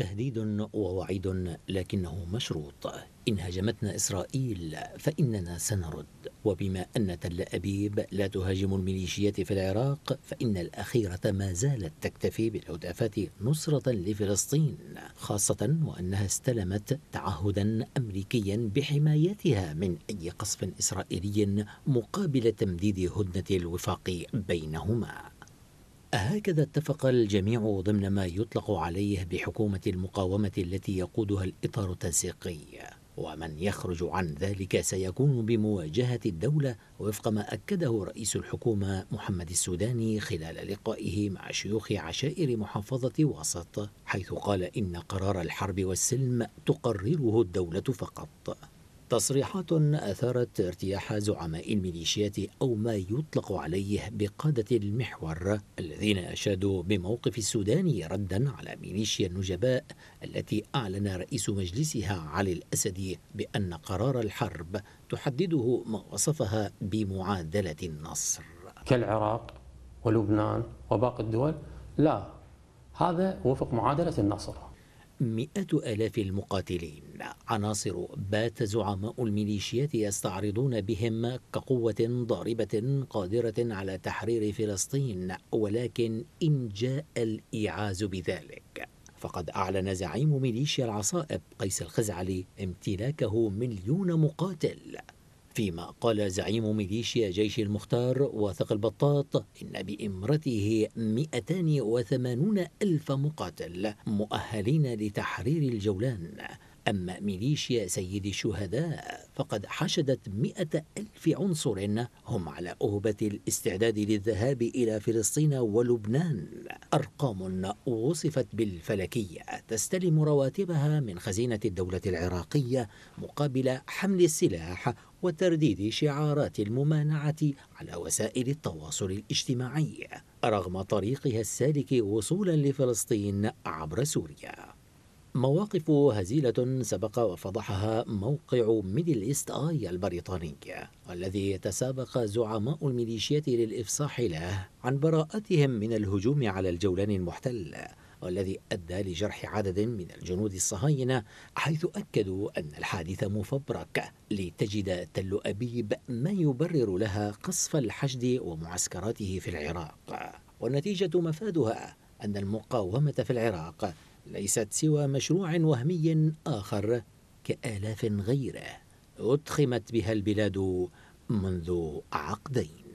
تهديد ووعيد لكنه مشروط إن هاجمتنا إسرائيل فإننا سنرد وبما أن تل أبيب لا تهاجم الميليشيات في العراق فإن الأخيرة ما زالت تكتفي بالهتافات نصرة لفلسطين خاصة وأنها استلمت تعهدا أمريكيا بحمايتها من أي قصف إسرائيلي مقابل تمديد هدنة الوفاق بينهما هكذا اتفق الجميع ضمن ما يطلق عليه بحكومة المقاومة التي يقودها الإطار التنسيقي ومن يخرج عن ذلك سيكون بمواجهة الدولة وفق ما أكده رئيس الحكومة محمد السوداني خلال لقائه مع شيوخ عشائر محافظة وسط حيث قال إن قرار الحرب والسلم تقرره الدولة فقط تصريحات أثارت ارتياح زعماء الميليشيات أو ما يطلق عليه بقادة المحور الذين أشادوا بموقف السودان ردا على ميليشيا النجباء التي أعلن رئيس مجلسها علي الأسد بأن قرار الحرب تحدده ما وصفها بمعادلة النصر كالعراق ولبنان وباقي الدول لا هذا وفق معادلة النصر مئة ألاف المقاتلين عناصر بات زعماء الميليشيات يستعرضون بهم كقوة ضاربة قادرة على تحرير فلسطين ولكن إن جاء الإيعاز بذلك فقد أعلن زعيم ميليشيا العصائب قيس الخزعلي امتلاكه مليون مقاتل فيما قال زعيم ميليشيا جيش المختار واثق البطاط إن بإمرته 280 ألف مقاتل مؤهلين لتحرير الجولان أما ميليشيا سيد الشهداء فقد حشدت مئة ألف عنصر هم على أهبة الاستعداد للذهاب إلى فلسطين ولبنان أرقام وصفت بالفلكية تستلم رواتبها من خزينة الدولة العراقية مقابل حمل السلاح وترديد شعارات الممانعة على وسائل التواصل الاجتماعي رغم طريقها السالك وصولا لفلسطين عبر سوريا مواقف هزيلة سبق وفضحها موقع ميدل إيست آي البريطاني الذي تسابق زعماء الميليشيات للإفصاح له عن براءتهم من الهجوم على الجولان المحتل والذي أدى لجرح عدد من الجنود الصهاينة حيث أكدوا أن الحادث مفبرك لتجد تل أبيب ما يبرر لها قصف الحشد ومعسكراته في العراق والنتيجة مفادها أن المقاومة في العراق ليست سوى مشروع وهمي آخر كآلاف غيره أضخمت بها البلاد منذ عقدين